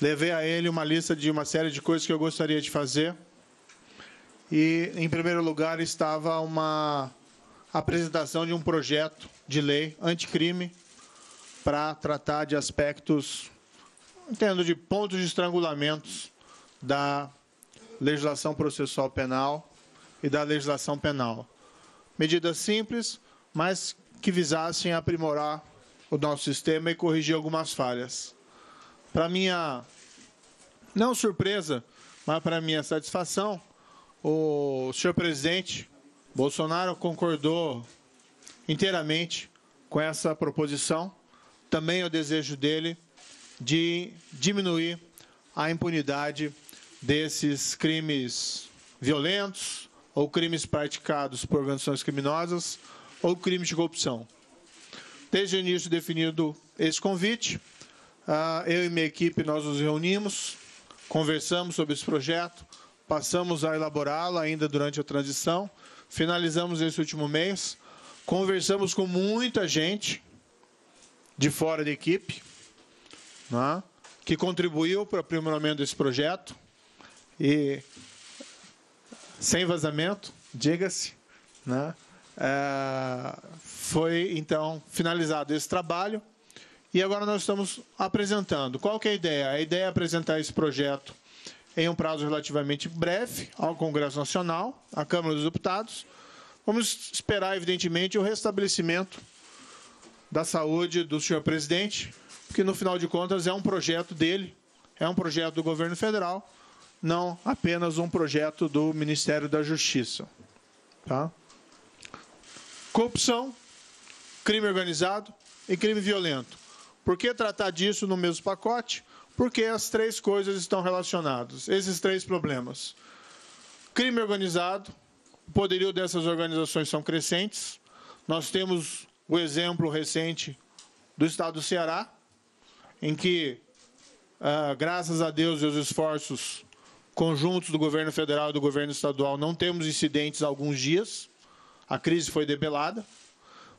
Levei a ele uma lista de uma série de coisas que eu gostaria de fazer. E, em primeiro lugar, estava uma apresentação de um projeto de lei anticrime para tratar de aspectos, entendo, de pontos de estrangulamentos da legislação processual penal e da legislação penal. Medidas simples, mas que visassem aprimorar o nosso sistema e corrigir algumas falhas para minha não surpresa, mas para minha satisfação, o senhor presidente Bolsonaro concordou inteiramente com essa proposição. Também o desejo dele de diminuir a impunidade desses crimes violentos ou crimes praticados por organizações criminosas ou crimes de corrupção. Desde o início definido esse convite, ah, eu e minha equipe nós nos reunimos, conversamos sobre esse projeto, passamos a elaborá-lo ainda durante a transição, finalizamos esse último mês, conversamos com muita gente de fora da equipe, né, que contribuiu para o aprimoramento desse projeto e sem vazamento, diga-se, né, é, foi então finalizado esse trabalho e agora nós estamos apresentando. Qual que é a ideia? A ideia é apresentar esse projeto em um prazo relativamente breve ao Congresso Nacional, à Câmara dos Deputados. Vamos esperar, evidentemente, o restabelecimento da saúde do senhor presidente, que no final de contas é um projeto dele, é um projeto do governo federal, não apenas um projeto do Ministério da Justiça. Tá? Corrupção, crime organizado e crime violento. Por que tratar disso no mesmo pacote? Porque as três coisas estão relacionadas, esses três problemas. Crime organizado, o poderio dessas organizações são crescentes. Nós temos o exemplo recente do estado do Ceará, em que, ah, graças a Deus e aos esforços conjuntos do governo federal e do governo estadual, não temos incidentes há alguns dias. A crise foi debelada.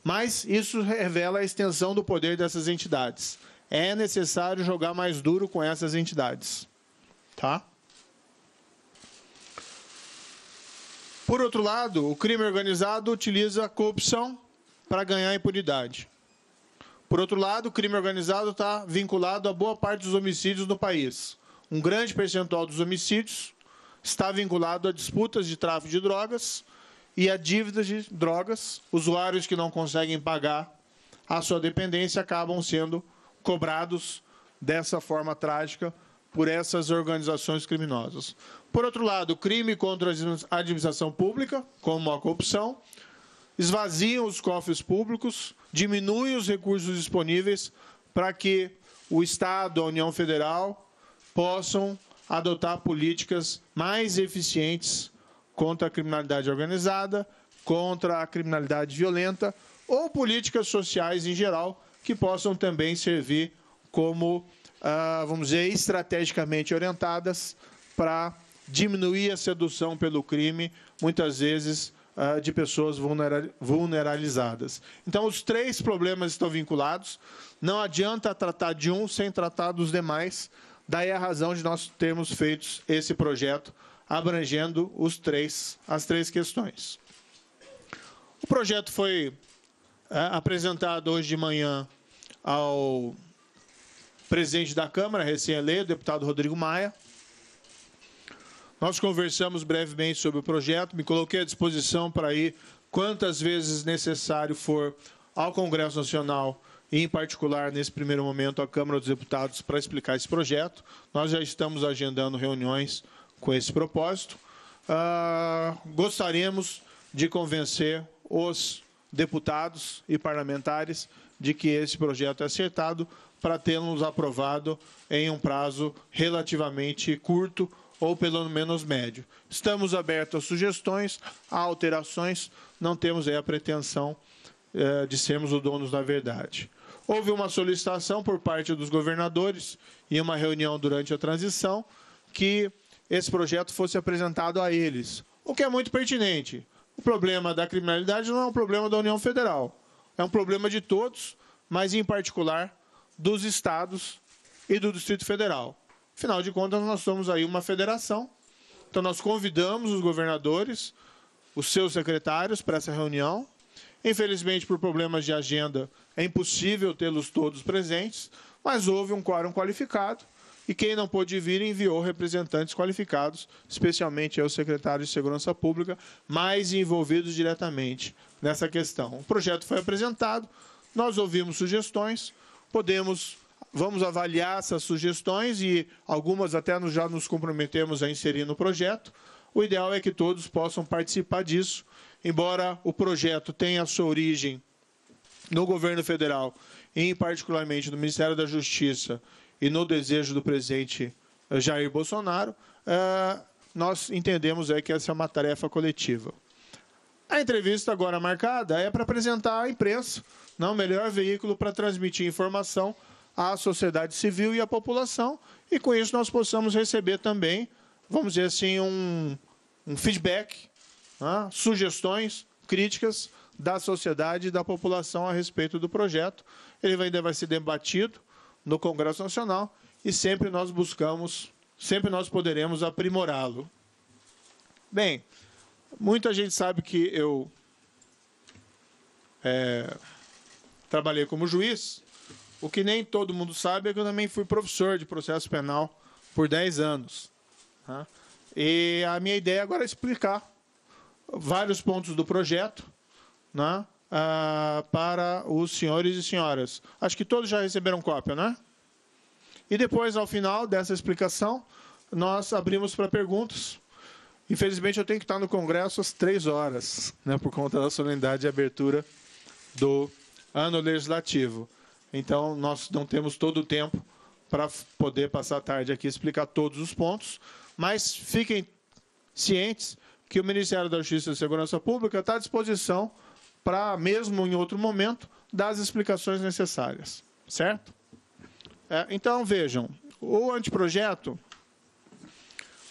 Mas isso revela a extensão do poder dessas entidades. É necessário jogar mais duro com essas entidades. Tá? Por outro lado, o crime organizado utiliza a corrupção para ganhar impunidade. Por outro lado, o crime organizado está vinculado a boa parte dos homicídios no país. Um grande percentual dos homicídios está vinculado a disputas de tráfico de drogas, e a dívida de drogas, usuários que não conseguem pagar a sua dependência acabam sendo cobrados dessa forma trágica por essas organizações criminosas. Por outro lado, crime contra a administração pública, como a corrupção, esvaziam os cofres públicos, diminuem os recursos disponíveis para que o Estado, a União Federal, possam adotar políticas mais eficientes contra a criminalidade organizada, contra a criminalidade violenta ou políticas sociais em geral que possam também servir como, ah, vamos dizer, estrategicamente orientadas para diminuir a sedução pelo crime, muitas vezes ah, de pessoas vulneralizadas. Então, os três problemas estão vinculados. Não adianta tratar de um sem tratar dos demais. Daí a razão de nós termos feito esse projeto abrangendo os três, as três questões. O projeto foi é, apresentado hoje de manhã ao presidente da Câmara, recém-eleito, deputado Rodrigo Maia. Nós conversamos brevemente sobre o projeto, me coloquei à disposição para ir quantas vezes necessário for ao Congresso Nacional e, em particular, nesse primeiro momento, à Câmara dos Deputados para explicar esse projeto. Nós já estamos agendando reuniões com esse propósito, ah, gostaríamos de convencer os deputados e parlamentares de que esse projeto é acertado para tê-los aprovado em um prazo relativamente curto ou pelo menos médio. Estamos abertos a sugestões, a alterações, não temos aí a pretensão eh, de sermos os donos da verdade. Houve uma solicitação por parte dos governadores em uma reunião durante a transição que esse projeto fosse apresentado a eles, o que é muito pertinente. O problema da criminalidade não é um problema da União Federal, é um problema de todos, mas em particular dos estados e do Distrito Federal. Afinal de contas, nós somos aí uma federação, então nós convidamos os governadores, os seus secretários para essa reunião. Infelizmente, por problemas de agenda, é impossível tê-los todos presentes, mas houve um quórum qualificado e quem não pôde vir enviou representantes qualificados, especialmente o secretário de Segurança Pública, mais envolvidos diretamente nessa questão. O projeto foi apresentado, nós ouvimos sugestões, podemos vamos avaliar essas sugestões e algumas até já nos comprometemos a inserir no projeto. O ideal é que todos possam participar disso, embora o projeto tenha sua origem no governo federal e particularmente no Ministério da Justiça e no desejo do presidente eh, Jair Bolsonaro, eh, nós entendemos é que essa é uma tarefa coletiva. A entrevista agora marcada é para apresentar à imprensa, não né, o melhor veículo para transmitir informação à sociedade civil e à população, e com isso nós possamos receber também, vamos dizer assim, um, um feedback, né, sugestões, críticas da sociedade e da população a respeito do projeto. Ele ainda vai ser debatido no Congresso Nacional e sempre nós buscamos, sempre nós poderemos aprimorá-lo. Bem, muita gente sabe que eu é, trabalhei como juiz. O que nem todo mundo sabe é que eu também fui professor de processo penal por 10 anos. Tá? E a minha ideia agora é explicar vários pontos do projeto né, ah, para os senhores e senhoras. Acho que todos já receberam cópia, não é? E depois, ao final dessa explicação, nós abrimos para perguntas. Infelizmente, eu tenho que estar no Congresso às três horas, né, por conta da solenidade de abertura do ano legislativo. Então, nós não temos todo o tempo para poder passar a tarde aqui e explicar todos os pontos, mas fiquem cientes que o Ministério da Justiça e Segurança Pública está à disposição para, mesmo em outro momento, dar as explicações necessárias. Certo? É, então, vejam, o anteprojeto,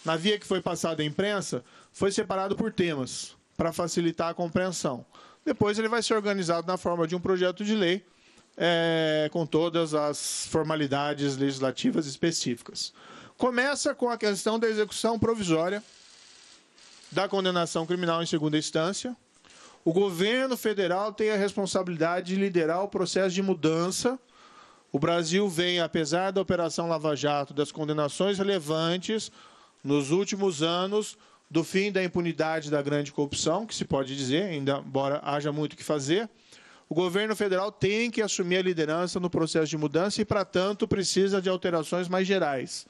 na via que foi passada à imprensa, foi separado por temas, para facilitar a compreensão. Depois ele vai ser organizado na forma de um projeto de lei, é, com todas as formalidades legislativas específicas. Começa com a questão da execução provisória da condenação criminal em segunda instância, o governo federal tem a responsabilidade de liderar o processo de mudança. O Brasil vem, apesar da Operação Lava Jato, das condenações relevantes nos últimos anos, do fim da impunidade da grande corrupção, que se pode dizer, ainda embora haja muito o que fazer. O governo federal tem que assumir a liderança no processo de mudança e, para tanto, precisa de alterações mais gerais.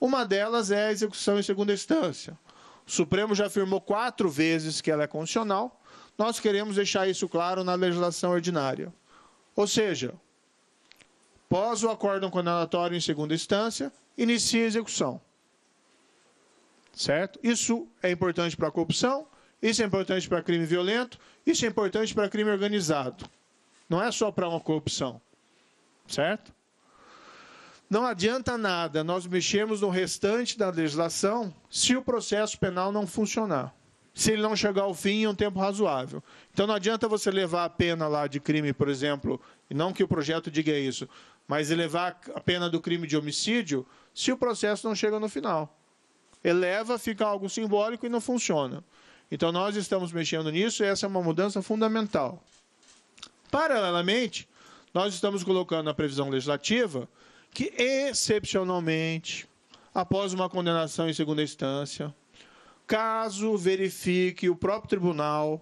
Uma delas é a execução em segunda instância. O Supremo já afirmou quatro vezes que ela é constitucional nós queremos deixar isso claro na legislação ordinária. Ou seja, pós o acórdão condenatório em segunda instância, inicia a execução. Certo? Isso é importante para a corrupção, isso é importante para crime violento, isso é importante para crime organizado. Não é só para uma corrupção. Certo? Não adianta nada nós mexermos no restante da legislação se o processo penal não funcionar se ele não chegar ao fim em um tempo razoável. Então não adianta você levar a pena lá de crime, por exemplo, e não que o projeto diga isso, mas elevar a pena do crime de homicídio se o processo não chega no final. Eleva, fica algo simbólico e não funciona. Então nós estamos mexendo nisso e essa é uma mudança fundamental. Paralelamente, nós estamos colocando na previsão legislativa que, excepcionalmente, após uma condenação em segunda instância, caso verifique o próprio tribunal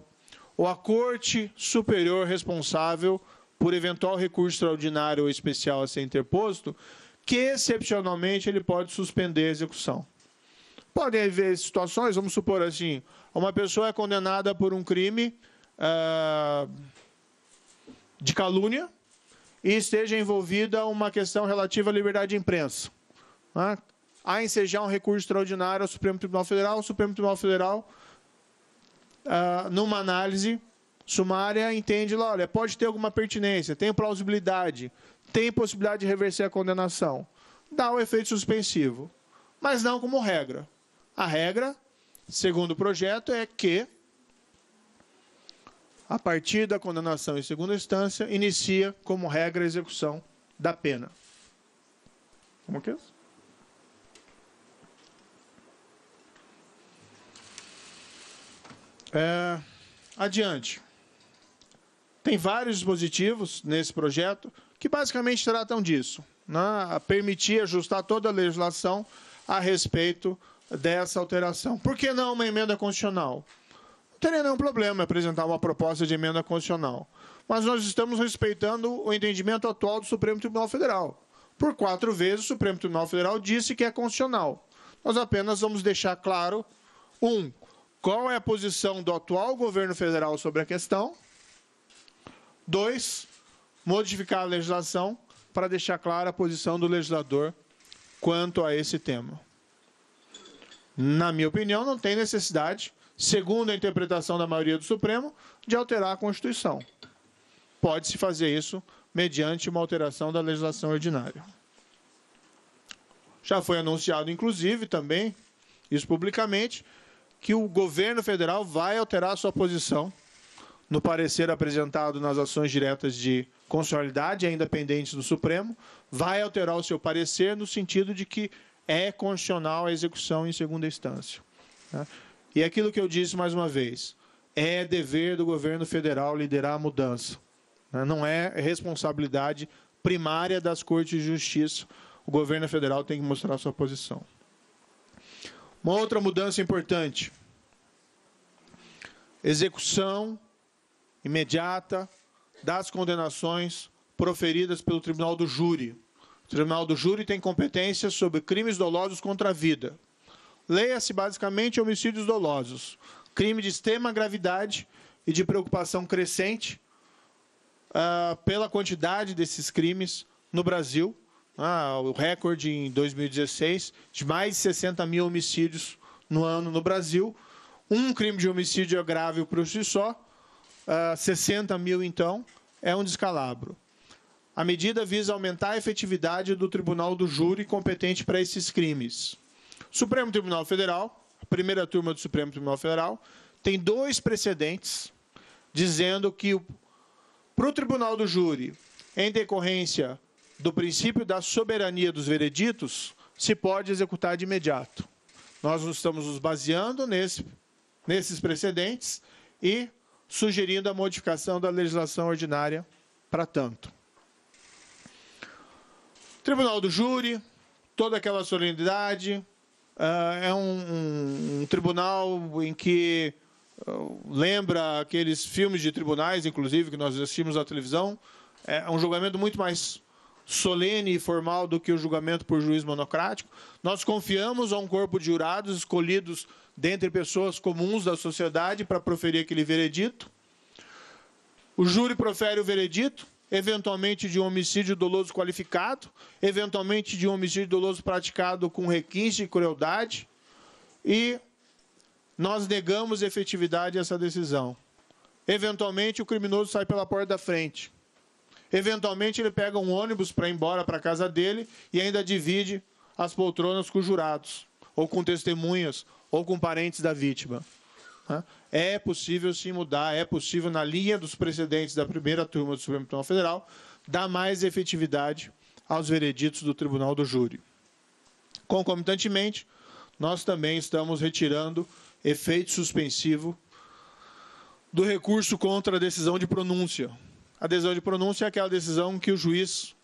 ou a corte superior responsável por eventual recurso extraordinário ou especial a ser interposto, que excepcionalmente ele pode suspender a execução. Podem haver situações, vamos supor assim, uma pessoa é condenada por um crime ah, de calúnia e esteja envolvida uma questão relativa à liberdade de imprensa. Ah, a ensejar um recurso extraordinário ao Supremo Tribunal Federal. O Supremo Tribunal Federal, ah, numa análise sumária, entende lá, olha, pode ter alguma pertinência, tem plausibilidade, tem possibilidade de reverter a condenação. Dá o efeito suspensivo, mas não como regra. A regra, segundo o projeto, é que a partir da condenação em segunda instância, inicia como regra a execução da pena. Como que é isso? É, adiante. Tem vários dispositivos nesse projeto que basicamente tratam disso. Né? Permitir ajustar toda a legislação a respeito dessa alteração. Por que não uma emenda constitucional? Não teria nenhum problema apresentar uma proposta de emenda constitucional. Mas nós estamos respeitando o entendimento atual do Supremo Tribunal Federal. Por quatro vezes, o Supremo Tribunal Federal disse que é constitucional. Nós apenas vamos deixar claro: um, qual é a posição do atual governo federal sobre a questão? Dois, modificar a legislação para deixar clara a posição do legislador quanto a esse tema. Na minha opinião, não tem necessidade, segundo a interpretação da maioria do Supremo, de alterar a Constituição. Pode-se fazer isso mediante uma alteração da legislação ordinária. Já foi anunciado, inclusive, também, isso publicamente, que o governo federal vai alterar a sua posição no parecer apresentado nas ações diretas de constitucionalidade, ainda pendentes no Supremo, vai alterar o seu parecer no sentido de que é constitucional a execução em segunda instância. Né? E aquilo que eu disse mais uma vez, é dever do governo federal liderar a mudança. Né? Não é responsabilidade primária das Cortes de Justiça. O governo federal tem que mostrar sua posição. Uma outra mudança importante: execução imediata das condenações proferidas pelo Tribunal do Júri. O Tribunal do Júri tem competência sobre crimes dolosos contra a vida. Leia-se basicamente homicídios dolosos, crime de extrema gravidade e de preocupação crescente uh, pela quantidade desses crimes no Brasil ah, o recorde em 2016 de mais de 60 mil homicídios no ano no Brasil. Um crime de homicídio é grave por si só. Uh, ah, 60 mil, então, é um descalabro. A medida visa aumentar a efetividade do tribunal do júri competente para esses crimes. O Supremo Tribunal Federal, a primeira turma do Supremo Tribunal Federal, tem dois precedentes dizendo que para o tribunal do júri, em decorrência do princípio da soberania dos vereditos se pode executar de imediato. Nós estamos nos baseando nesse, nesses precedentes e sugerindo a modificação da legislação ordinária para tanto. Tribunal do Júri, toda aquela solenidade, eh, é um, um, um tribunal em que eh, lembra aqueles filmes de tribunais, inclusive, que nós assistimos na televisão. É um julgamento muito mais solene e formal do que o julgamento por juiz monocrático. Nós confiamos a um corpo de jurados escolhidos dentre pessoas comuns da sociedade para proferir aquele veredito. O júri profere o veredito, eventualmente de um homicídio doloso qualificado, eventualmente de um homicídio doloso praticado com requinte e crueldade, e nós negamos efetividade a essa decisão. Eventualmente, o criminoso sai pela porta da frente. Eventualmente, ele pega um ônibus para ir embora para casa dele e ainda divide as poltronas com jurados, ou com testemunhas, ou com parentes da vítima. É possível se mudar, é possível, na linha dos precedentes da primeira turma do Supremo Tribunal Federal, dar mais efetividade aos vereditos do Tribunal do Júri. Concomitantemente, nós também estamos retirando efeito suspensivo do recurso contra a decisão de pronúncia, a decisão de pronúncia é aquela decisão que o juiz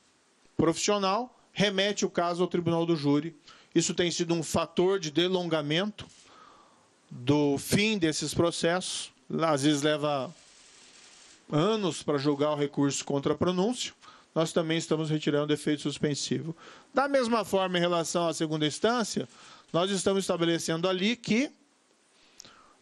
profissional remete o caso ao tribunal do júri. Isso tem sido um fator de delongamento do fim desses processos. Às vezes leva anos para julgar o recurso contra a pronúncia. Nós também estamos retirando o efeito suspensivo. Da mesma forma, em relação à segunda instância, nós estamos estabelecendo ali que,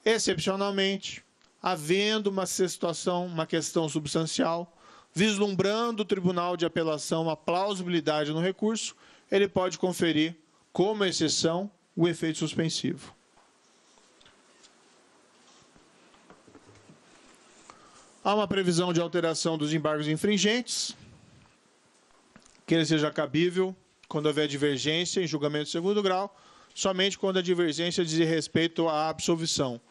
excepcionalmente, havendo uma situação, uma questão substancial, vislumbrando o Tribunal de Apelação a plausibilidade no recurso, ele pode conferir, como exceção, o efeito suspensivo. Há uma previsão de alteração dos embargos infringentes, que ele seja cabível quando houver divergência em julgamento de segundo grau, somente quando a divergência diz respeito à absolvição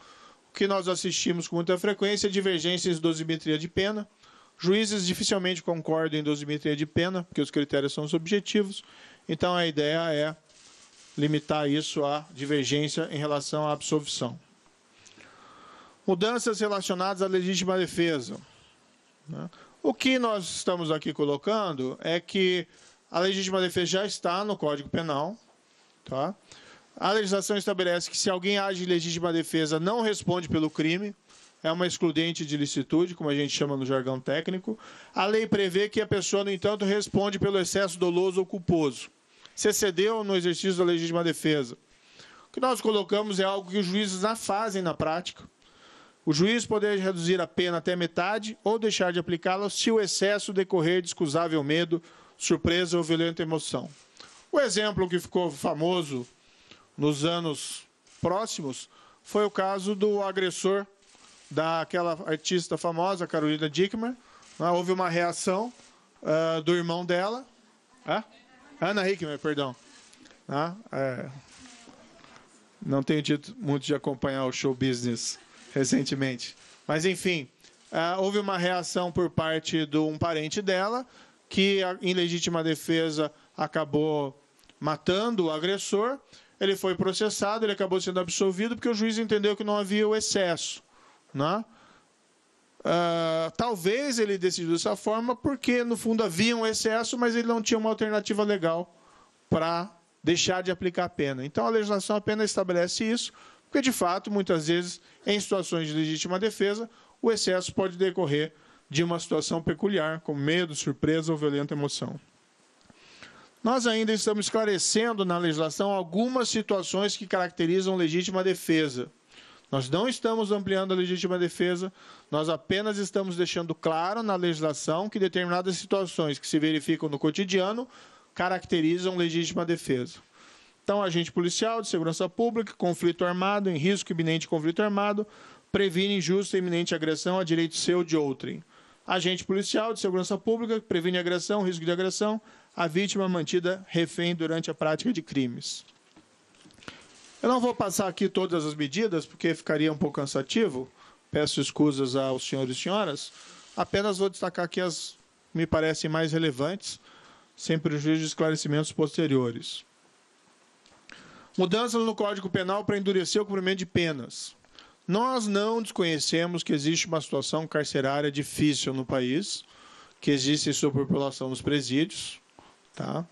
que nós assistimos com muita frequência, divergências em dosimetria de pena. Juízes dificilmente concordam em dosimetria de pena, porque os critérios são subjetivos. Então, a ideia é limitar isso à divergência em relação à absolvição. Mudanças relacionadas à legítima defesa. Né? O que nós estamos aqui colocando é que a legítima defesa já está no Código Penal, tá? A legislação estabelece que se alguém age em legítima defesa, não responde pelo crime. É uma excludente de licitude, como a gente chama no jargão técnico. A lei prevê que a pessoa, no entanto, responde pelo excesso doloso ou culposo. Se excedeu no exercício da legítima defesa. O que nós colocamos é algo que os juízes já fazem na prática. O juiz poderia reduzir a pena até metade ou deixar de aplicá-la se o excesso decorrer de excusável medo, surpresa ou violenta emoção. O exemplo que ficou famoso nos anos próximos foi o caso do agressor daquela artista famosa, Carolina Dickmer. Né? Houve uma reação uh, do irmão dela, Ana Hickman, perdão. É. Não tenho dito muito de acompanhar o show business recentemente. Mas, enfim, uh, houve uma reação por parte de um parente dela, que, em legítima defesa, acabou matando o agressor ele foi processado, ele acabou sendo absolvido porque o juiz entendeu que não havia o excesso. Né? Uh, talvez ele decidiu dessa forma porque, no fundo, havia um excesso, mas ele não tinha uma alternativa legal para deixar de aplicar a pena. Então, a legislação apenas estabelece isso, porque, de fato, muitas vezes, em situações de legítima defesa, o excesso pode decorrer de uma situação peculiar, como medo, surpresa ou violenta emoção. Nós ainda estamos esclarecendo na legislação algumas situações que caracterizam legítima defesa. Nós não estamos ampliando a legítima defesa, nós apenas estamos deixando claro na legislação que determinadas situações que se verificam no cotidiano caracterizam legítima defesa. Então, agente policial de segurança pública, conflito armado, em risco iminente de conflito armado, previne injusta e iminente agressão a direito seu de outrem. Agente policial de segurança pública, previne agressão, risco de agressão, a vítima mantida refém durante a prática de crimes. Eu não vou passar aqui todas as medidas, porque ficaria um pouco cansativo. Peço escusas aos senhores e senhoras. Apenas vou destacar aqui as que me parecem mais relevantes, sem prejuízo de esclarecimentos posteriores. Mudanças no Código Penal para endurecer o cumprimento de penas. Nós não desconhecemos que existe uma situação carcerária difícil no país, que existe superpopulação nos presídios, Tá?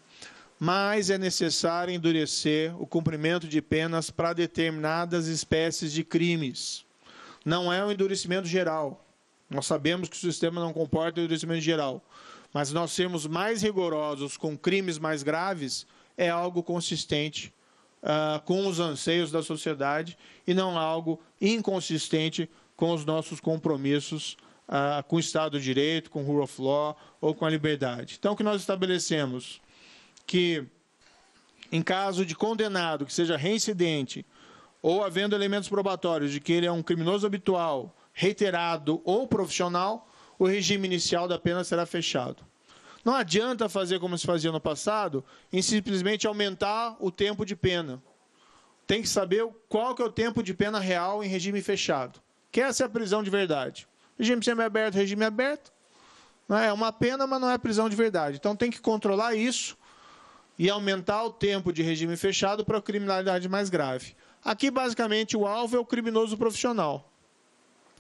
Mas é necessário endurecer o cumprimento de penas para determinadas espécies de crimes. Não é um endurecimento geral. Nós sabemos que o sistema não comporta endurecimento geral. Mas nós sermos mais rigorosos com crimes mais graves é algo consistente uh, com os anseios da sociedade e não algo inconsistente com os nossos compromissos ah, com o Estado de Direito, com o rule of law ou com a liberdade. Então, o que nós estabelecemos? Que, em caso de condenado que seja reincidente ou havendo elementos probatórios de que ele é um criminoso habitual, reiterado ou profissional, o regime inicial da pena será fechado. Não adianta fazer como se fazia no passado, em simplesmente aumentar o tempo de pena. Tem que saber qual que é o tempo de pena real em regime fechado. Que essa é a prisão de verdade. Regime semiaberto, regime aberto. Né? É uma pena, mas não é prisão de verdade. Então tem que controlar isso e aumentar o tempo de regime fechado para a criminalidade mais grave. Aqui, basicamente, o alvo é o criminoso profissional.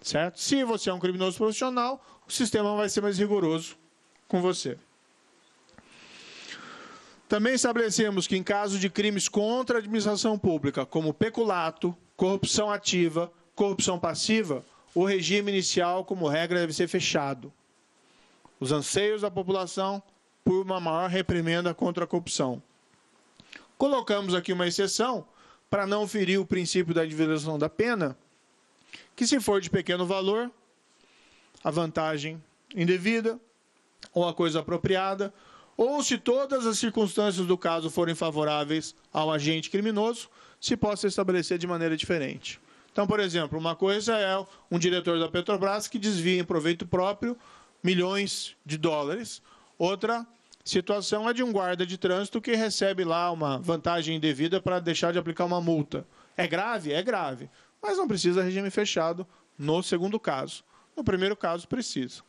Certo? Se você é um criminoso profissional, o sistema vai ser mais rigoroso com você. Também estabelecemos que, em caso de crimes contra a administração pública, como peculato, corrupção ativa, corrupção passiva, o regime inicial, como regra, deve ser fechado. Os anseios da população por uma maior reprimenda contra a corrupção. Colocamos aqui uma exceção para não ferir o princípio da individualização da pena, que se for de pequeno valor, a vantagem indevida ou a coisa apropriada, ou se todas as circunstâncias do caso forem favoráveis ao agente criminoso, se possa estabelecer de maneira diferente. Então, por exemplo, uma coisa é um diretor da Petrobras que desvia em proveito próprio milhões de dólares. Outra situação é de um guarda de trânsito que recebe lá uma vantagem indevida para deixar de aplicar uma multa. É grave? É grave. Mas não precisa regime fechado no segundo caso. No primeiro caso, precisa.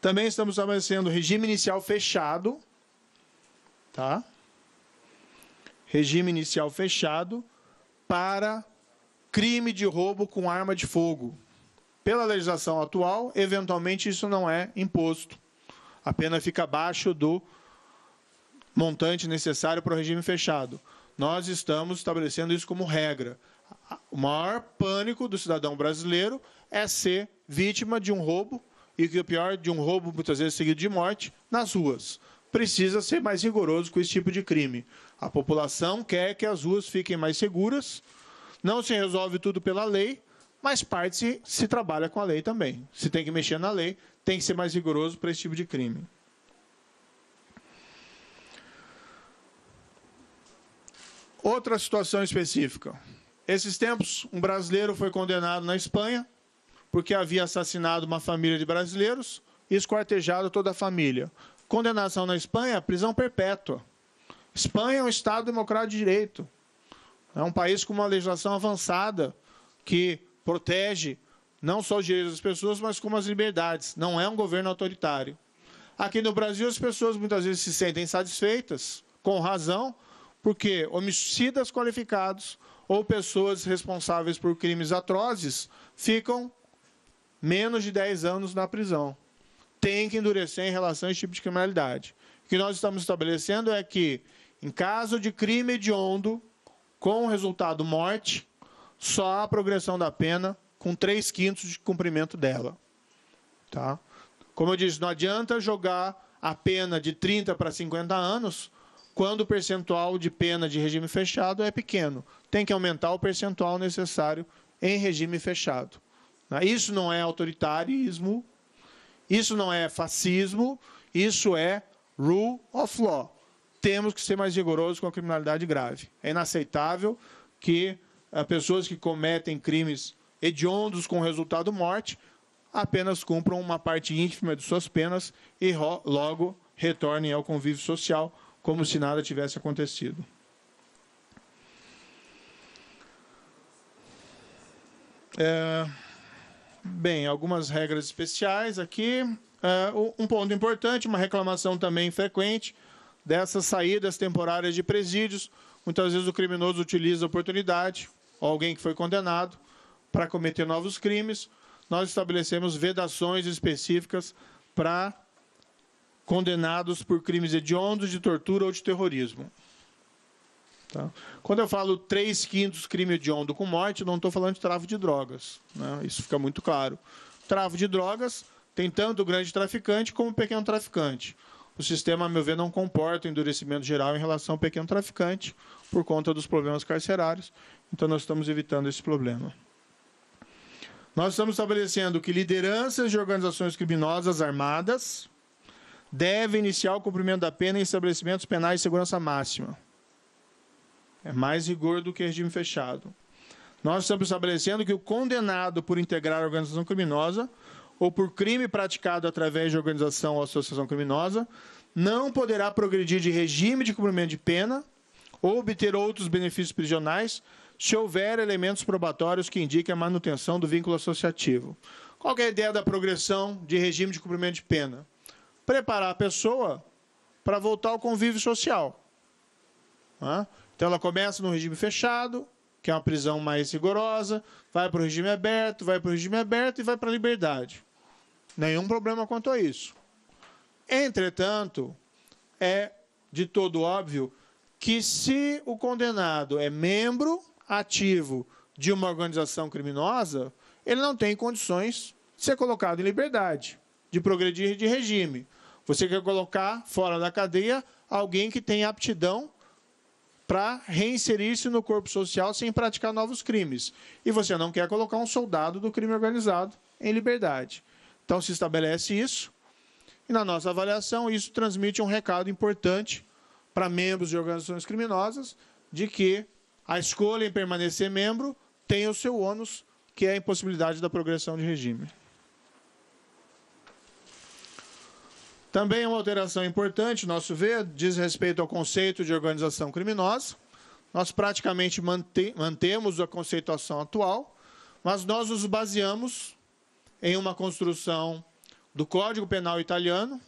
Também estamos estabelecendo regime inicial fechado, tá? Regime inicial fechado para crime de roubo com arma de fogo. Pela legislação atual, eventualmente isso não é imposto. A pena fica abaixo do montante necessário para o regime fechado. Nós estamos estabelecendo isso como regra. O maior pânico do cidadão brasileiro é ser vítima de um roubo, e o pior, de um roubo muitas vezes seguido de morte, nas ruas precisa ser mais rigoroso com esse tipo de crime. A população quer que as ruas fiquem mais seguras. Não se resolve tudo pela lei, mas parte se, se trabalha com a lei também. Se tem que mexer na lei, tem que ser mais rigoroso para esse tipo de crime. Outra situação específica. Esses tempos, um brasileiro foi condenado na Espanha porque havia assassinado uma família de brasileiros e esquartejado toda a família. Condenação na Espanha, prisão perpétua. Espanha é um Estado democrático de direito. É um país com uma legislação avançada que protege não só os direitos das pessoas, mas como as liberdades. Não é um governo autoritário. Aqui no Brasil, as pessoas muitas vezes se sentem satisfeitas, com razão, porque homicidas qualificados ou pessoas responsáveis por crimes atrozes ficam menos de 10 anos na prisão tem que endurecer em relação a esse tipo de criminalidade. O que nós estamos estabelecendo é que, em caso de crime hediondo com resultado morte, só a progressão da pena com 3 quintos de cumprimento dela. Tá? Como eu disse, não adianta jogar a pena de 30 para 50 anos quando o percentual de pena de regime fechado é pequeno. Tem que aumentar o percentual necessário em regime fechado. Né? Isso não é autoritarismo isso não é fascismo, isso é rule of law. Temos que ser mais rigorosos com a criminalidade grave. É inaceitável que eh, pessoas que cometem crimes hediondos com resultado morte apenas cumpram uma parte ínfima de suas penas e logo retornem ao convívio social como se nada tivesse acontecido. É... Bem, algumas regras especiais aqui. Uh, um ponto importante, uma reclamação também frequente dessas saídas temporárias de presídios. Muitas vezes o criminoso utiliza a oportunidade, ou alguém que foi condenado, para cometer novos crimes. Nós estabelecemos vedações específicas para condenados por crimes hediondos, de tortura ou de terrorismo. Tá? Quando eu falo 3 quintos crime hediondo com morte, não estou falando de travo de drogas. Né? Isso fica muito claro. Travo de drogas tem tanto o grande traficante como o pequeno traficante. O sistema, a meu ver, não comporta o endurecimento geral em relação ao pequeno traficante por conta dos problemas carcerários. Então, nós estamos evitando esse problema. Nós estamos estabelecendo que lideranças de organizações criminosas armadas devem iniciar o cumprimento da pena em estabelecimentos penais de segurança máxima. É mais rigor do que regime fechado. Nós estamos estabelecendo que o condenado por integrar a organização criminosa ou por crime praticado através de organização ou associação criminosa não poderá progredir de regime de cumprimento de pena ou obter outros benefícios prisionais se houver elementos probatórios que indiquem a manutenção do vínculo associativo. Qual é a ideia da progressão de regime de cumprimento de pena? Preparar a pessoa para voltar ao convívio social. Então ela começa no regime fechado, que é uma prisão mais rigorosa, vai para o regime aberto, vai para o regime aberto e vai para a liberdade. Nenhum problema quanto a isso. Entretanto, é de todo óbvio que se o condenado é membro ativo de uma organização criminosa, ele não tem condições de ser colocado em liberdade, de progredir de regime. Você quer colocar fora da cadeia alguém que tem aptidão para reinserir-se no corpo social sem praticar novos crimes. E você não quer colocar um soldado do crime organizado em liberdade. Então se estabelece isso. E na nossa avaliação, isso transmite um recado importante para membros de organizações criminosas de que a escolha em permanecer membro tem o seu ônus, que é a impossibilidade da progressão de regime. Também uma alteração importante, nosso ver, diz respeito ao conceito de organização criminosa. Nós praticamente mantemos a conceituação atual, mas nós nos baseamos em uma construção do Código Penal Italiano,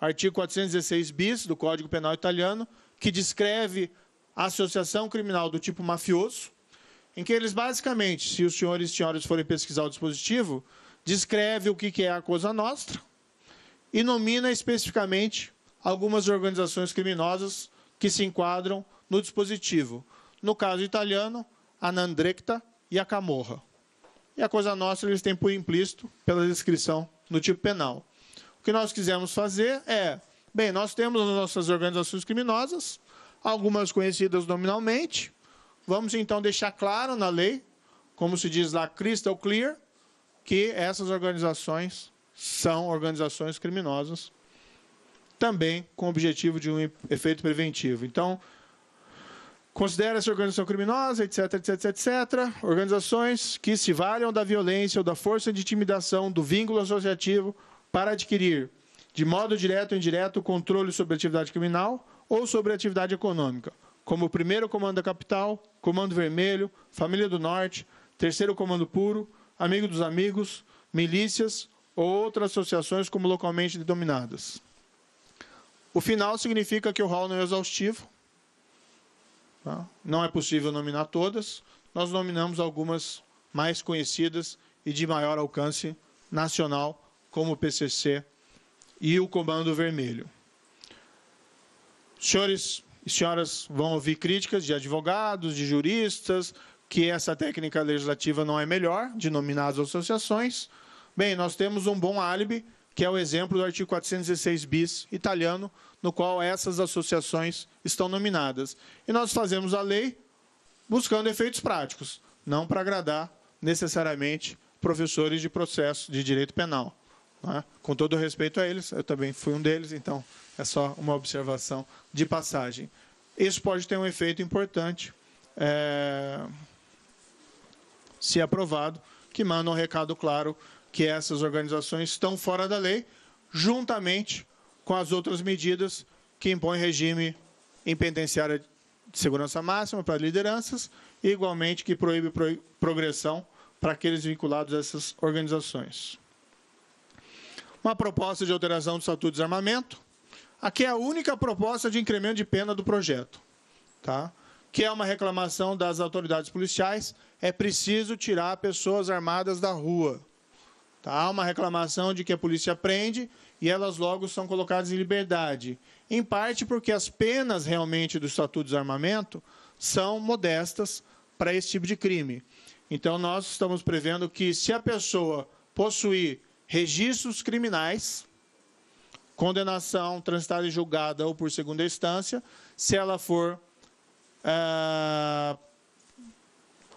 artigo 416 bis do Código Penal Italiano, que descreve a associação criminal do tipo mafioso, em que eles basicamente, se os senhores e senhoras forem pesquisar o dispositivo, descreve o que é a coisa nostra, e nomina especificamente algumas organizações criminosas que se enquadram no dispositivo. No caso italiano, a Nandrecta e a Camorra. E a coisa nossa eles têm por implícito pela descrição no tipo penal. O que nós quisemos fazer é, bem, nós temos as nossas organizações criminosas, algumas conhecidas nominalmente, vamos então deixar claro na lei, como se diz lá, crystal clear, que essas organizações são organizações criminosas, também com o objetivo de um efeito preventivo. Então, considera-se organização criminosa, etc, etc, etc. Organizações que se valham da violência ou da força de intimidação do vínculo associativo para adquirir, de modo direto ou indireto, controle sobre a atividade criminal ou sobre a atividade econômica, como o primeiro comando da capital, comando vermelho, família do norte, terceiro comando puro, amigo dos amigos, milícias, outras associações como localmente denominadas. O final significa que o rol não é exaustivo. Tá? Não é possível nominar todas. Nós nominamos algumas mais conhecidas e de maior alcance nacional, como o PCC e o Comando Vermelho. Senhores e senhoras vão ouvir críticas de advogados, de juristas, que essa técnica legislativa não é melhor de nominar as associações. Bem, nós temos um bom álibi, que é o exemplo do artigo 416 bis italiano, no qual essas associações estão nominadas. E nós fazemos a lei buscando efeitos práticos, não para agradar necessariamente professores de processo de direito penal. Né? Com todo respeito a eles, eu também fui um deles, então é só uma observação de passagem. Isso pode ter um efeito importante, é, se aprovado, que manda um recado claro que essas organizações estão fora da lei, juntamente com as outras medidas que impõem regime impendenciário de segurança máxima para lideranças igualmente, que proíbe progressão para aqueles vinculados a essas organizações. Uma proposta de alteração do Estatuto de Desarmamento. Aqui é a única proposta de incremento de pena do projeto, tá? que é uma reclamação das autoridades policiais. É preciso tirar pessoas armadas da rua. Tá? Há uma reclamação de que a polícia prende e elas logo são colocadas em liberdade. Em parte porque as penas realmente do Estatuto de Desarmamento são modestas para esse tipo de crime. Então, nós estamos prevendo que, se a pessoa possuir registros criminais, condenação transitada e julgada ou por segunda instância, se ela for. Uh,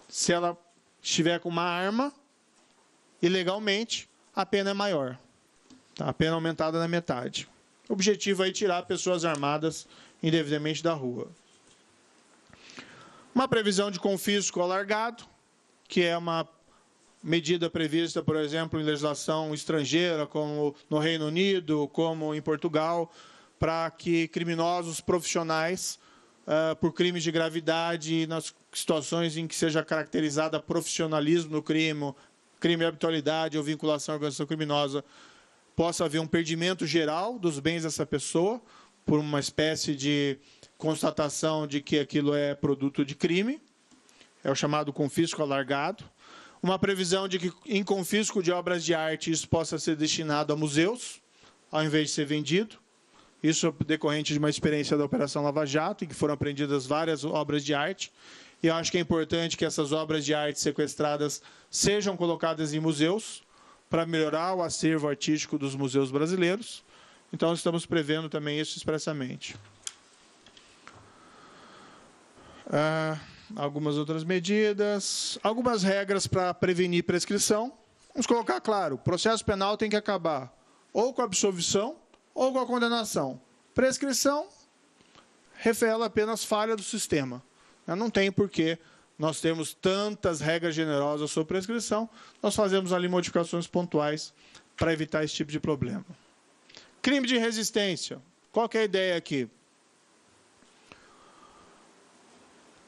se ela estiver com uma arma, ilegalmente, a pena é maior. Tá? A pena é aumentada na metade. O objetivo é tirar pessoas armadas indevidamente da rua. Uma previsão de confisco alargado, que é uma medida prevista, por exemplo, em legislação estrangeira, como no Reino Unido, como em Portugal, para que criminosos profissionais, eh, por crimes de gravidade, nas situações em que seja caracterizada profissionalismo no crime, crime de habitualidade ou vinculação à organização criminosa, possa haver um perdimento geral dos bens dessa pessoa por uma espécie de constatação de que aquilo é produto de crime, é o chamado confisco alargado. Uma previsão de que, em confisco de obras de arte, isso possa ser destinado a museus, ao invés de ser vendido. Isso decorrente de uma experiência da Operação Lava Jato, em que foram apreendidas várias obras de arte e eu acho que é importante que essas obras de arte sequestradas sejam colocadas em museus para melhorar o acervo artístico dos museus brasileiros. Então, estamos prevendo também isso expressamente. Ah, algumas outras medidas, algumas regras para prevenir prescrição. Vamos colocar claro: o processo penal tem que acabar ou com a absolvição ou com a condenação. Prescrição refere apenas falha do sistema. Não tem porquê nós temos tantas regras generosas sobre prescrição, nós fazemos ali modificações pontuais para evitar esse tipo de problema. Crime de resistência. Qual é a ideia aqui?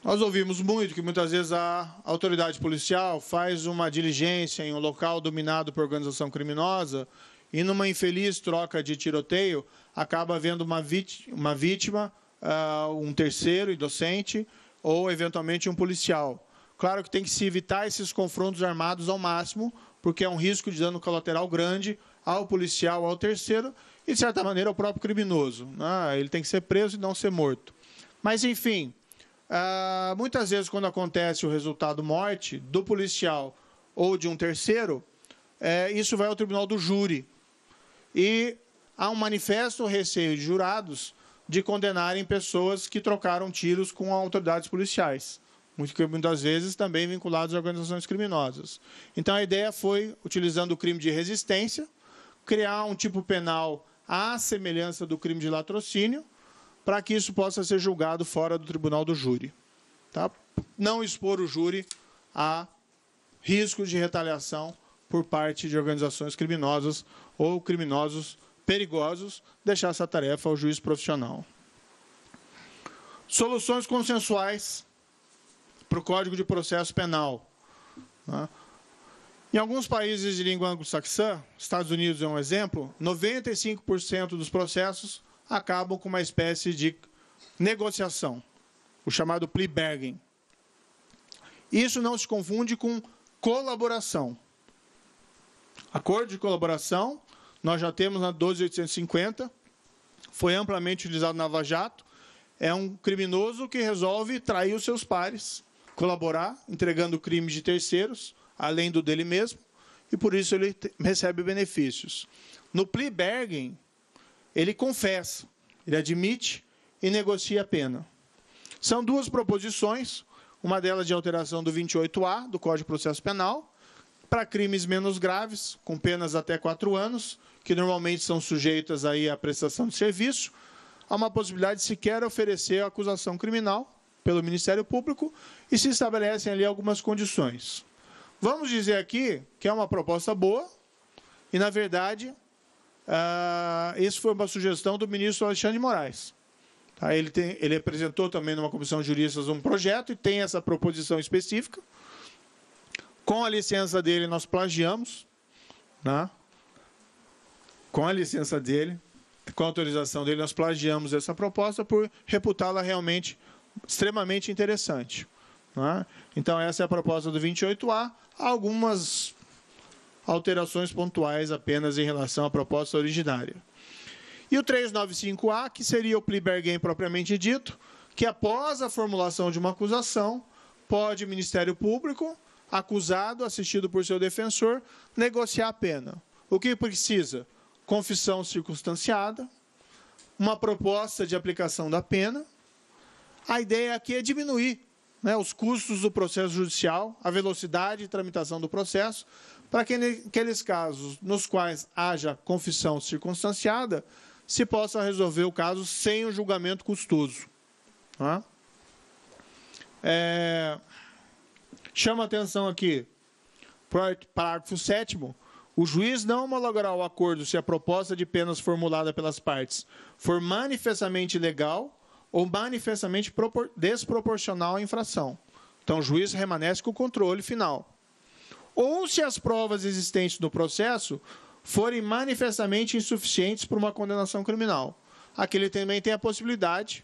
Nós ouvimos muito que muitas vezes a autoridade policial faz uma diligência em um local dominado por organização criminosa e, numa infeliz troca de tiroteio, acaba havendo uma vítima, ah, um terceiro inocente, ou eventualmente um policial. Claro que tem que se evitar esses confrontos armados ao máximo, porque é um risco de dano colateral grande ao policial, ao terceiro e, de certa maneira, ao próprio criminoso. Né? ele tem que ser preso e não ser morto. Mas, enfim, ah, muitas vezes, quando acontece o resultado morte do policial ou de um terceiro, é, isso vai ao tribunal do júri. E há um manifesto receio de jurados de condenarem pessoas que trocaram tiros com autoridades policiais, muitas vezes também vinculados a organizações criminosas. Então a ideia foi, utilizando o crime de resistência, criar um tipo penal à semelhança do crime de latrocínio, para que isso possa ser julgado fora do tribunal do júri. Tá? Não expor o júri a riscos de retaliação por parte de organizações criminosas ou criminosos perigosos, deixar essa tarefa ao juiz profissional. Soluções consensuais para o Código de Processo Penal. Né? Em alguns países de língua anglo-saxã, Estados Unidos é um exemplo, 95% dos processos acabam com uma espécie de negociação, o chamado plea bargain. Isso não se confunde com colaboração. Acordo de colaboração nós já temos na 12850, foi amplamente utilizado na Lava Jato. É um criminoso que resolve trair os seus pares, colaborar, entregando crimes de terceiros, além do dele mesmo, e por isso ele recebe benefícios. No Plibergen, ele confessa, ele admite e negocia a pena. São duas proposições, uma delas de alteração do 28A do Código de Processo Penal, para crimes menos graves, com penas até quatro anos, que normalmente são sujeitas aí à prestação de serviço, há uma possibilidade sequer oferecer a acusação criminal pelo Ministério Público e se estabelecem ali algumas condições. Vamos dizer aqui que é uma proposta boa e, na verdade, ah, isso foi uma sugestão do ministro Alexandre de Moraes. Tá? Ele, tem, ele apresentou também numa comissão de juristas um projeto e tem essa proposição específica. Com a licença dele, nós plagiamos. Né? com a licença dele, com a autorização dele, nós plagiamos essa proposta por reputá-la realmente extremamente interessante. É? Então, essa é a proposta do 28A. Algumas alterações pontuais apenas em relação à proposta originária. E o 395A, que seria o plea bargain propriamente dito, que após a formulação de uma acusação, pode o Ministério Público, acusado, assistido por seu defensor, negociar a pena. O que precisa? confissão circunstanciada, uma proposta de aplicação da pena. A ideia aqui é diminuir né, os custos do processo judicial, a velocidade de tramitação do processo, para que aqueles casos nos quais haja confissão circunstanciada, se possa resolver o caso sem o julgamento custoso. Tá? É... Chama atenção aqui para o parágrafo 7 o juiz não homologará o acordo se a proposta de penas formulada pelas partes for manifestamente ilegal ou manifestamente desproporcional à infração. Então, o juiz remanece com o controle final. Ou se as provas existentes no processo forem manifestamente insuficientes para uma condenação criminal. Aqui ele também tem a possibilidade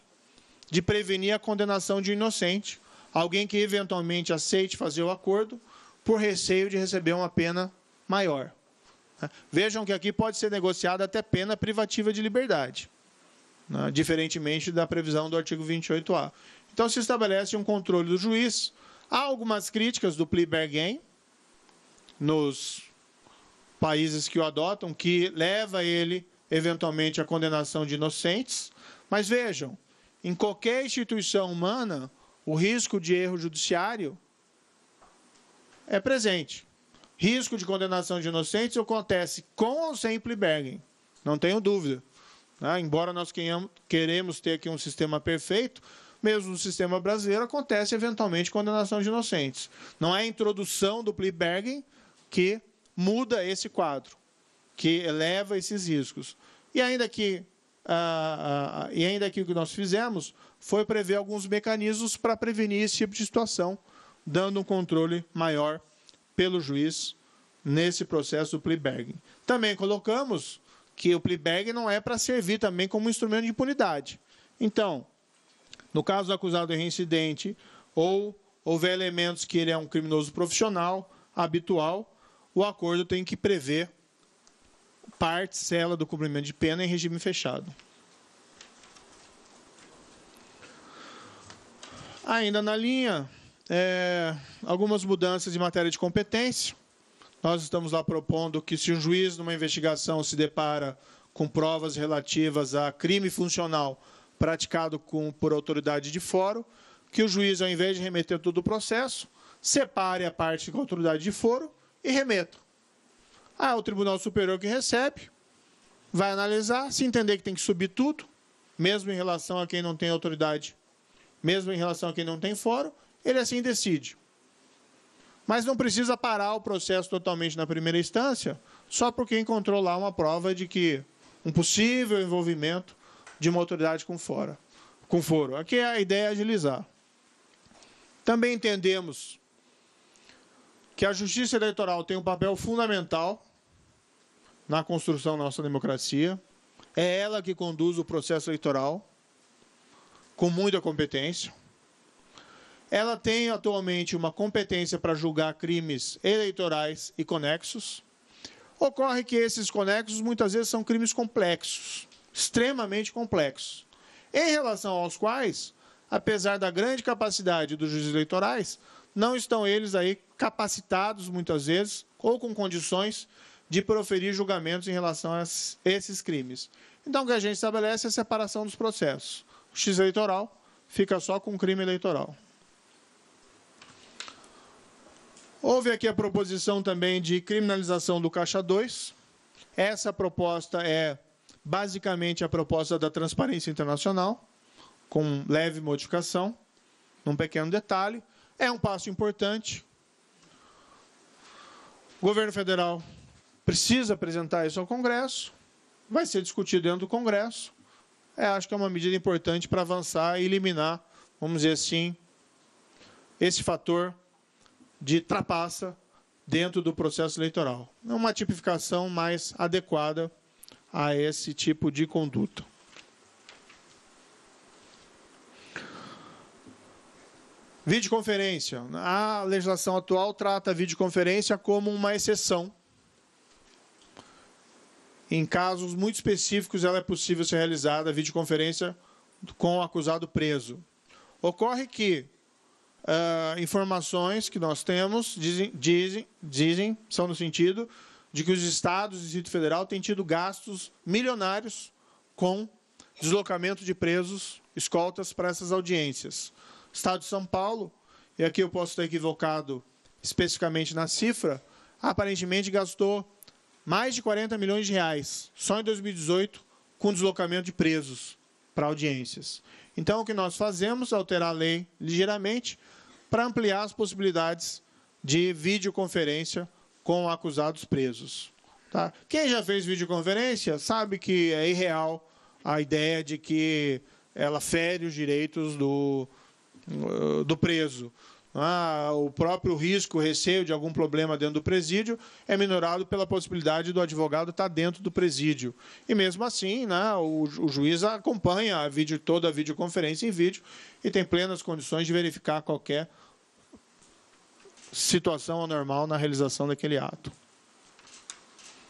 de prevenir a condenação de um inocente, alguém que eventualmente aceite fazer o acordo por receio de receber uma pena maior. Né? Vejam que aqui pode ser negociada até pena privativa de liberdade, né? diferentemente da previsão do artigo 28A. Então se estabelece um controle do juiz. Há algumas críticas do plea bargain nos países que o adotam, que leva ele eventualmente à condenação de inocentes. Mas vejam, em qualquer instituição humana, o risco de erro judiciário é presente risco de condenação de inocentes acontece com ou sem plea bargain, não tenho dúvida. Né? Embora nós queremos ter aqui um sistema perfeito, mesmo no sistema brasileiro acontece eventualmente condenação de inocentes. Não é a introdução do plea bargain que muda esse quadro, que eleva esses riscos. E ainda que ah, ah, ah, e ainda que o que nós fizemos foi prever alguns mecanismos para prevenir esse tipo de situação, dando um controle maior pelo juiz nesse processo do Pliberg. Também colocamos que o Pliberg não é para servir também como instrumento de impunidade. Então, no caso do acusado é reincidente ou houver elementos que ele é um criminoso profissional, habitual, o acordo tem que prever parte, do cumprimento de pena em regime fechado. Ainda na linha é, algumas mudanças em matéria de competência. Nós estamos lá propondo que, se um juiz, numa investigação, se depara com provas relativas a crime funcional praticado com, por autoridade de foro, que o juiz, ao invés de remeter todo o processo, separe a parte com a autoridade de foro e remeta. Ah, o Tribunal Superior que recebe, vai analisar, se entender que tem que subir tudo, mesmo em relação a quem não tem autoridade, mesmo em relação a quem não tem foro, ele assim decide. Mas não precisa parar o processo totalmente na primeira instância, só porque encontrou lá uma prova de que um possível envolvimento de uma autoridade com fora, com foro. Aqui é a ideia é agilizar. Também entendemos que a justiça eleitoral tem um papel fundamental na construção da nossa democracia. É ela que conduz o processo eleitoral com muita competência. Ela tem atualmente uma competência para julgar crimes eleitorais e conexos. Ocorre que esses conexos muitas vezes são crimes complexos, extremamente complexos, em relação aos quais, apesar da grande capacidade dos juízes eleitorais, não estão eles aí capacitados muitas vezes ou com condições de proferir julgamentos em relação a esses crimes. Então, o que a gente estabelece é a separação dos processos. O X eleitoral fica só com o crime eleitoral. Houve aqui a proposição também de criminalização do Caixa 2. Essa proposta é basicamente a proposta da Transparência Internacional, com leve modificação, num pequeno detalhe. É um passo importante. O governo federal precisa apresentar isso ao Congresso, vai ser discutido dentro do Congresso. É, acho que é uma medida importante para avançar e eliminar, vamos dizer assim, esse fator de trapaça dentro do processo eleitoral. É uma tipificação mais adequada a esse tipo de conduta. Videoconferência. A legislação atual trata a videoconferência como uma exceção. Em casos muito específicos, ela é possível ser realizada videoconferência com o acusado preso. Ocorre que uh, informações que nós temos dizem, dizem, dizem, são no sentido de que os estados e o Distrito Federal têm tido gastos milionários com deslocamento de presos, escoltas para essas audiências. Estado de São Paulo, e aqui eu posso estar equivocado especificamente na cifra, aparentemente gastou mais de 40 milhões de reais só em 2018 com deslocamento de presos para audiências. Então, o que nós fazemos é alterar a lei ligeiramente para ampliar as possibilidades de videoconferência com acusados presos. Tá? Quem já fez videoconferência sabe que é irreal a ideia de que ela fere os direitos do, do preso. Ah, o próprio risco, o receio de algum problema dentro do presídio é minorado pela possibilidade do advogado estar tá dentro do presídio. E mesmo assim, né, o, o juiz acompanha a vídeo, toda a videoconferência em vídeo e tem plenas condições de verificar qualquer situação anormal na realização daquele ato.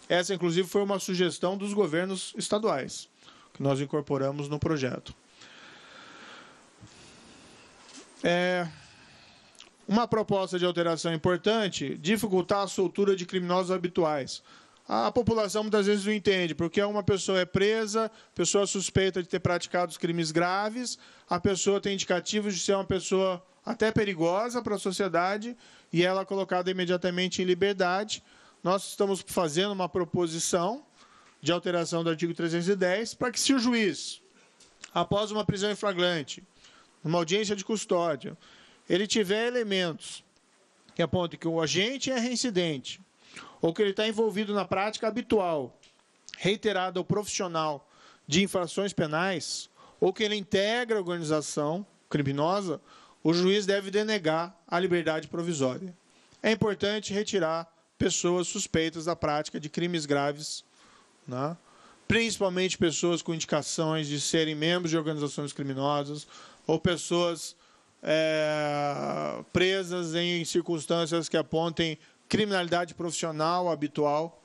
Essa, inclusive, foi uma sugestão dos governos estaduais, que nós incorporamos no projeto. É, uma proposta de alteração importante, dificultar a soltura de criminosos habituais. A população muitas vezes não entende, porque uma pessoa é presa, pessoa suspeita de ter praticado os crimes graves, a pessoa tem indicativos de ser uma pessoa até perigosa para a sociedade e ela é colocada imediatamente em liberdade. Nós estamos fazendo uma proposição de alteração do artigo 310 para que, se o juiz, após uma prisão em flagrante, numa audiência de custódia, ele tiver elementos que apontam que o agente é reincidente, ou que ele está envolvido na prática habitual, reiterada ou profissional de infrações penais, ou que ele integra a organização criminosa, o juiz deve denegar a liberdade provisória. É importante retirar pessoas suspeitas da prática de crimes graves, né? principalmente pessoas com indicações de serem membros de organizações criminosas ou pessoas é, presas em circunstâncias que apontem criminalidade profissional habitual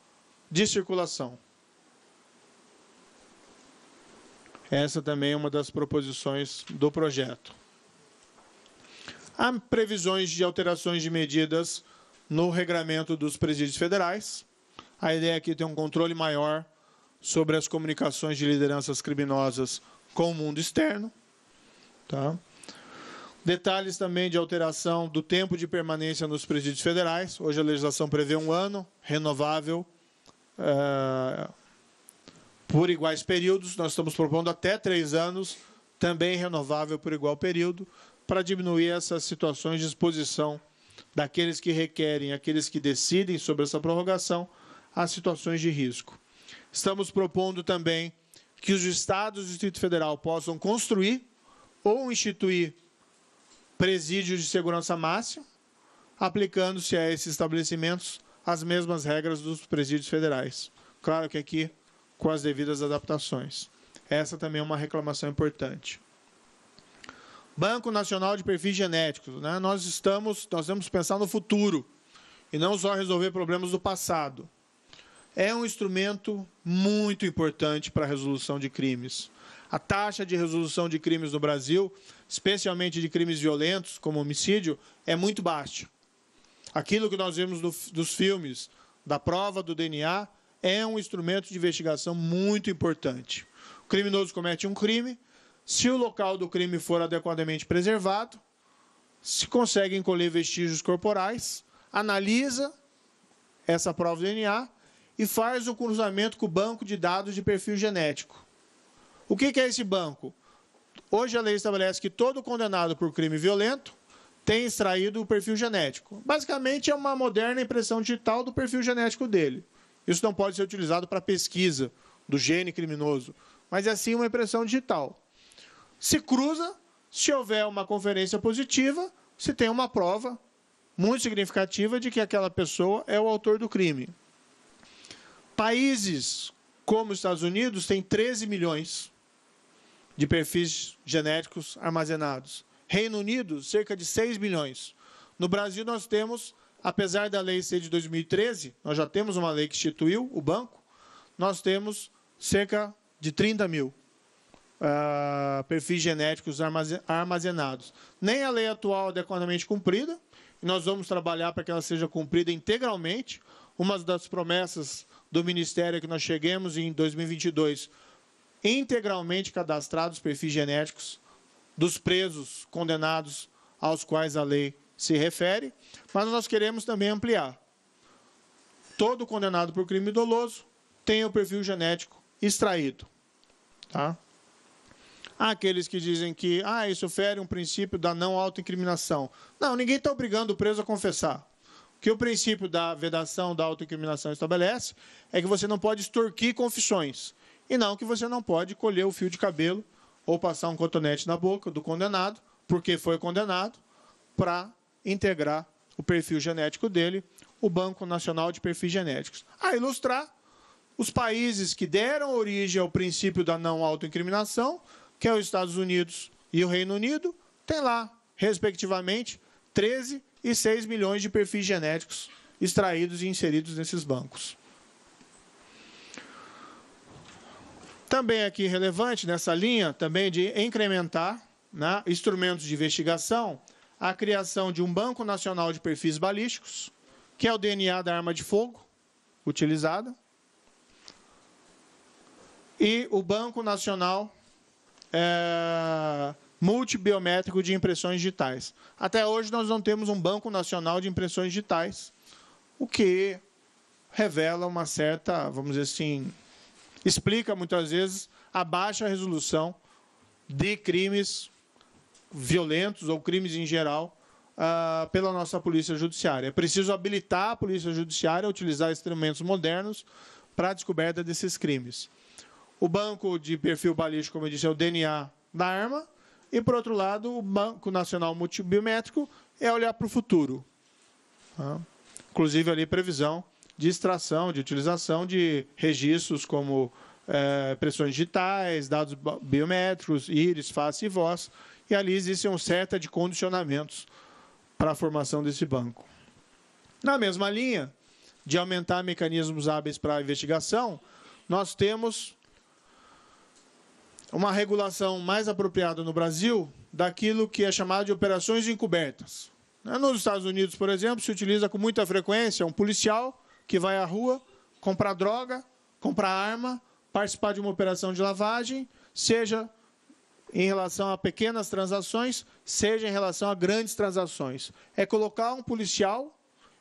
de circulação. Essa também é uma das proposições do projeto. Há previsões de alterações de medidas no regramento dos presídios federais. A ideia aqui é ter um controle maior sobre as comunicações de lideranças criminosas com o mundo externo. Tá? Detalhes também de alteração do tempo de permanência nos presídios federais. Hoje a legislação prevê um ano, renovável, eh, por iguais períodos. Nós estamos propondo até três anos, também renovável por igual período, para diminuir essas situações de exposição daqueles que requerem, aqueles que decidem sobre essa prorrogação, às situações de risco. Estamos propondo também que os estados do Distrito Federal possam construir ou instituir presídio de segurança máxima, aplicando-se a esses estabelecimentos as mesmas regras dos presídios federais. Claro que aqui com as devidas adaptações. Essa também é uma reclamação importante. Banco Nacional de Perfis Genéticos, né? Nós estamos, nós temos que pensar no futuro e não só resolver problemas do passado. É um instrumento muito importante para a resolução de crimes. A taxa de resolução de crimes no Brasil, especialmente de crimes violentos, como homicídio, é muito baixa. Aquilo que nós vemos dos filmes da prova do DNA é um instrumento de investigação muito importante. O criminoso comete um crime, se o local do crime for adequadamente preservado, se consegue encolher vestígios corporais, analisa essa prova do DNA e faz o cruzamento com o banco de dados de perfil genético o que é esse banco? Hoje a lei estabelece que todo condenado por crime violento tem extraído o perfil genético. Basicamente, é uma moderna impressão digital do perfil genético dele. Isso não pode ser utilizado para pesquisa do gene criminoso, mas é sim uma impressão digital. Se cruza, se houver uma conferência positiva, se tem uma prova muito significativa de que aquela pessoa é o autor do crime. Países como os Estados Unidos têm 13 milhões de perfis genéticos armazenados. Reino Unido, cerca de 6 milhões. No Brasil, nós temos, apesar da lei ser de 2013, nós já temos uma lei que instituiu o banco, nós temos cerca de 30 mil uh, perfis genéticos armazenados. Nem a lei atual é adequadamente cumprida, e nós vamos trabalhar para que ela seja cumprida integralmente. Uma das promessas do Ministério é que nós cheguemos em 2022 integralmente cadastrados perfis genéticos dos presos condenados aos quais a lei se refere, mas nós queremos também ampliar. Todo condenado por crime doloso tem o perfil genético extraído. Tá? Há aqueles que dizem que ah, isso fere um princípio da não autoincriminação. Não, ninguém está obrigando o preso a confessar. O que o princípio da vedação da autoincriminação estabelece é que você não pode extorquir confissões e não que você não pode colher o fio de cabelo ou passar um cotonete na boca do condenado, porque foi condenado, para integrar o perfil genético dele, o Banco Nacional de Perfis Genéticos. A ilustrar os países que deram origem ao princípio da não autoincriminação, que é os Estados Unidos e o Reino Unido, tem lá, respectivamente, 13 e 6 milhões de perfis genéticos extraídos e inseridos nesses bancos. Também aqui relevante nessa linha também de incrementar né, instrumentos de investigação a criação de um Banco Nacional de Perfis Balísticos, que é o DNA da arma de fogo utilizada, e o Banco Nacional é, Multibiométrico de Impressões Digitais. Até hoje nós não temos um Banco Nacional de Impressões Digitais, o que revela uma certa, vamos dizer assim, explica muitas vezes a baixa resolução de crimes violentos ou crimes em geral uh, pela nossa polícia judiciária. É preciso habilitar a polícia judiciária a utilizar instrumentos modernos para a descoberta desses crimes. O banco de perfil balístico, como eu disse, é o DNA da arma. E, por outro lado, o Banco Nacional Multibiométrico é olhar para o futuro. Tá? Inclusive, ali, previsão de extração, de utilização de registros como é, pressões digitais, dados biométricos, íris, face e voz. E ali existem um certa de condicionamentos para a formação desse banco. Na mesma linha, de aumentar mecanismos hábeis para a investigação, nós temos uma regulação mais apropriada no Brasil daquilo que é chamado de operações encobertas. Nos Estados Unidos, por exemplo, se utiliza com muita frequência um policial que vai à rua comprar droga, comprar arma, participar de uma operação de lavagem, seja em relação a pequenas transações, seja em relação a grandes transações. É colocar um policial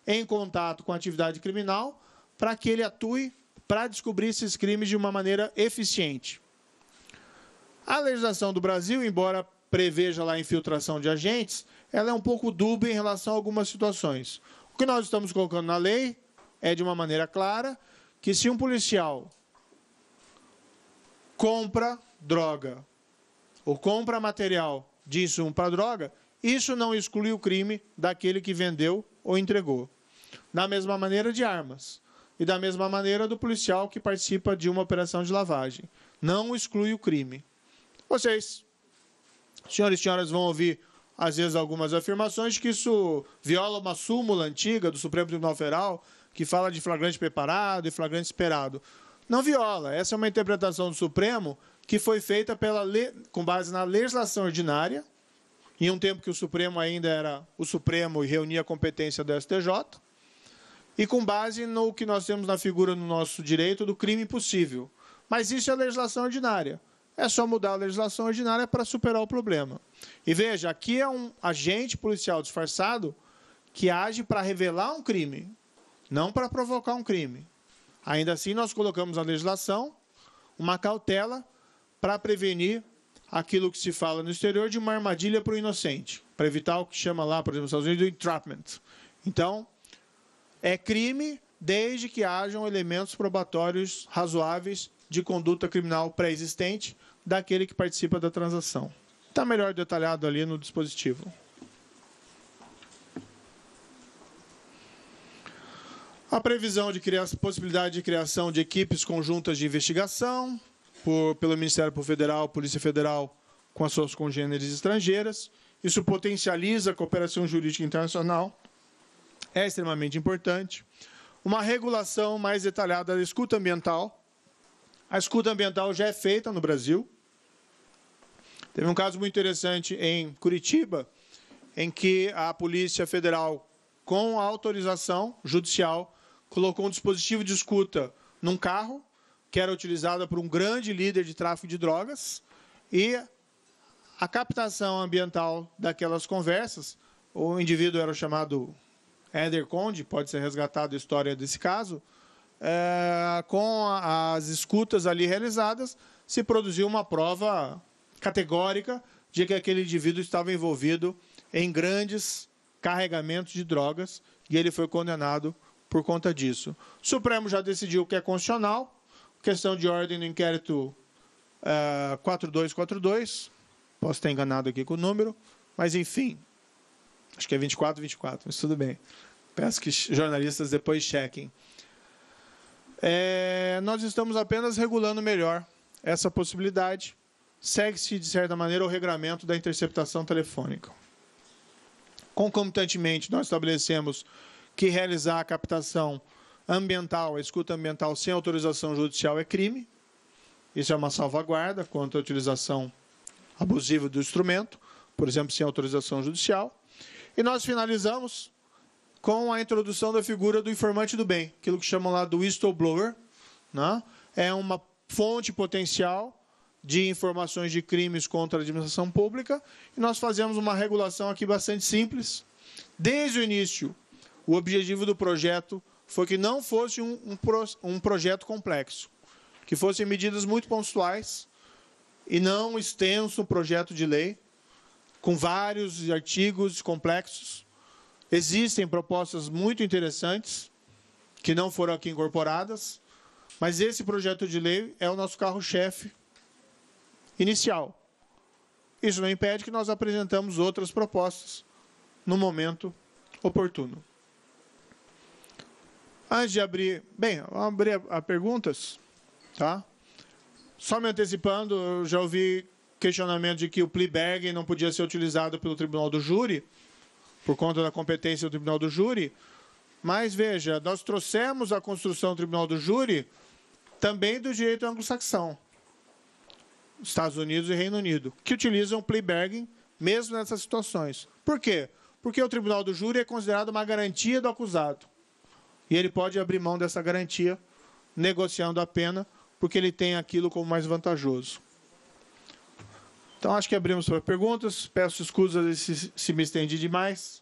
em contato com a atividade criminal para que ele atue para descobrir esses crimes de uma maneira eficiente. A legislação do Brasil, embora preveja lá a infiltração de agentes, ela é um pouco dúbia em relação a algumas situações. O que nós estamos colocando na lei é de uma maneira clara que se um policial compra droga ou compra material de insumo para droga, isso não exclui o crime daquele que vendeu ou entregou. Da mesma maneira de armas e da mesma maneira do policial que participa de uma operação de lavagem. Não exclui o crime. Vocês, senhores e senhoras, vão ouvir às vezes algumas afirmações de que isso viola uma súmula antiga do Supremo Tribunal Federal que fala de flagrante preparado e flagrante esperado. Não viola. Essa é uma interpretação do Supremo que foi feita pela com base na legislação ordinária, em um tempo que o Supremo ainda era o Supremo e reunia a competência do STJ, e com base no que nós temos na figura no nosso direito do crime impossível. Mas isso é legislação ordinária. É só mudar a legislação ordinária para superar o problema. E veja, aqui é um agente policial disfarçado que age para revelar um crime, não para provocar um crime. Ainda assim, nós colocamos na legislação uma cautela para prevenir aquilo que se fala no exterior de uma armadilha para o inocente, para evitar o que chama lá, por exemplo, nos Estados Unidos, do entrapment. Então, é crime desde que hajam elementos probatórios razoáveis de conduta criminal pré-existente daquele que participa da transação. Está melhor detalhado ali no dispositivo. A previsão de criação, possibilidade de criação de equipes conjuntas de investigação por, pelo Ministério Federal, Polícia Federal, com as suas congêneres estrangeiras. Isso potencializa a cooperação jurídica internacional, é extremamente importante. Uma regulação mais detalhada da escuta ambiental. A escuta ambiental já é feita no Brasil. Teve um caso muito interessante em Curitiba, em que a Polícia Federal, com autorização judicial, colocou um dispositivo de escuta num carro, que era utilizado por um grande líder de tráfico de drogas, e a captação ambiental daquelas conversas, o indivíduo era chamado Éder Conde, pode ser resgatado a história desse caso, é, com as escutas ali realizadas, se produziu uma prova categórica de que aquele indivíduo estava envolvido em grandes carregamentos de drogas e ele foi condenado por conta disso. O Supremo já decidiu que é constitucional, questão de ordem no inquérito é, uh, 4242, posso ter enganado aqui com o número, mas enfim, acho que é 2424, mas tudo bem. Peço que jornalistas depois chequem. É, nós estamos apenas regulando melhor essa possibilidade. Segue-se, de certa maneira, o regramento da interceptação telefônica. Concomitantemente, nós estabelecemos que realizar a captação ambiental, a escuta ambiental sem autorização judicial é crime. Isso é uma salvaguarda contra a utilização abusiva do instrumento, por exemplo, sem autorização judicial. E nós finalizamos com a introdução da figura do informante do bem, aquilo que chamam lá do whistleblower, né? é uma fonte potencial de informações de crimes contra a administração pública, e nós fazemos uma regulação aqui bastante simples. Desde o início, o objetivo do projeto foi que não fosse um, um, um projeto complexo, que fossem medidas muito pontuais e não extenso projeto de lei, com vários artigos complexos. Existem propostas muito interessantes que não foram aqui incorporadas, mas esse projeto de lei é o nosso carro-chefe inicial. Isso não impede que nós apresentamos outras propostas no momento oportuno. Antes de abrir, bem, vamos abrir a, a perguntas, tá? Só me antecipando, eu já ouvi questionamento de que o plea bargain não podia ser utilizado pelo Tribunal do Júri, por conta da competência do Tribunal do Júri. Mas veja, nós trouxemos a construção do Tribunal do Júri também do direito anglo-saxão, Estados Unidos e Reino Unido, que utilizam o plea bargain mesmo nessas situações. Por quê? Porque o Tribunal do Júri é considerado uma garantia do acusado. E ele pode abrir mão dessa garantia, negociando a pena, porque ele tem aquilo como mais vantajoso. Então, acho que abrimos para perguntas. Peço desculpas se, se me estendi demais.